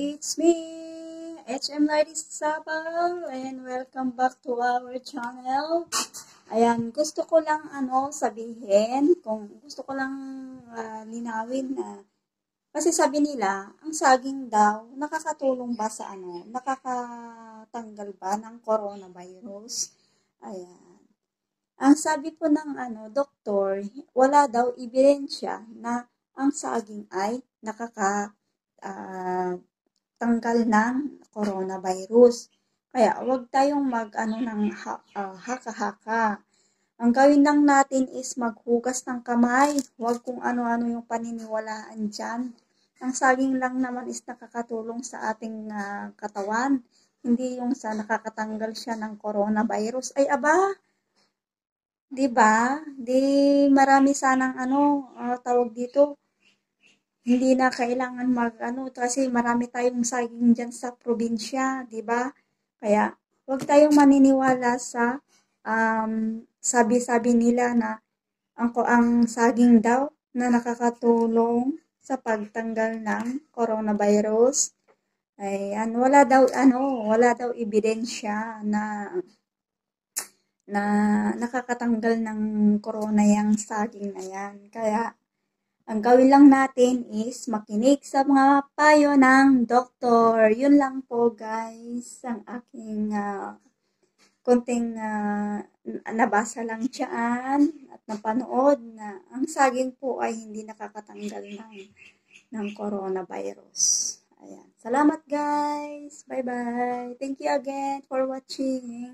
It's me, HM Ladies Sabal, and welcome back to our channel. Ayan, gusto ko lang ano sabihin, kung gusto ko lang uh, linawin na, kasi sabi nila, ang saging daw, nakakatulong ba sa ano, nakakatanggal ba ng coronavirus? Ayan. Ang sabi po ng ano, doktor, wala daw ebidensya na ang saging ay nakaka uh, tanggal ng coronavirus. Kaya huwag tayong mag ano ng ha, uh, haka-haka. Ang gawin lang natin is maghugas ng kamay. Huwag kung ano-ano yung paniniwalaan dyan. Ang saging lang naman is nakakatulong sa ating uh, katawan. Hindi yung sa nakakatanggal siya ng coronavirus. Ay aba, 'di ba? Di marami sanang ano uh, tawag dito hindi na kailangan magano kasi marami tayong saging diyan sa probinsya, 'di ba? Kaya huwag tayong maniniwala sa um, sabi-sabi nila na ang ang saging daw na nakakatulong sa pagtanggal ng coronavirus. Ayan, wala daw ano, wala daw ebidensya na na nakakatanggal ng corona yung saging na yan. Kaya ang gawin lang natin is makinig sa mga payo ng doktor. Yun lang po guys, ang aking uh, konting uh, nabasa lang dyan at napanood na ang saging po ay hindi nakakatanggal ng, ng coronavirus. Ayan. Salamat guys! Bye-bye! Thank you again for watching!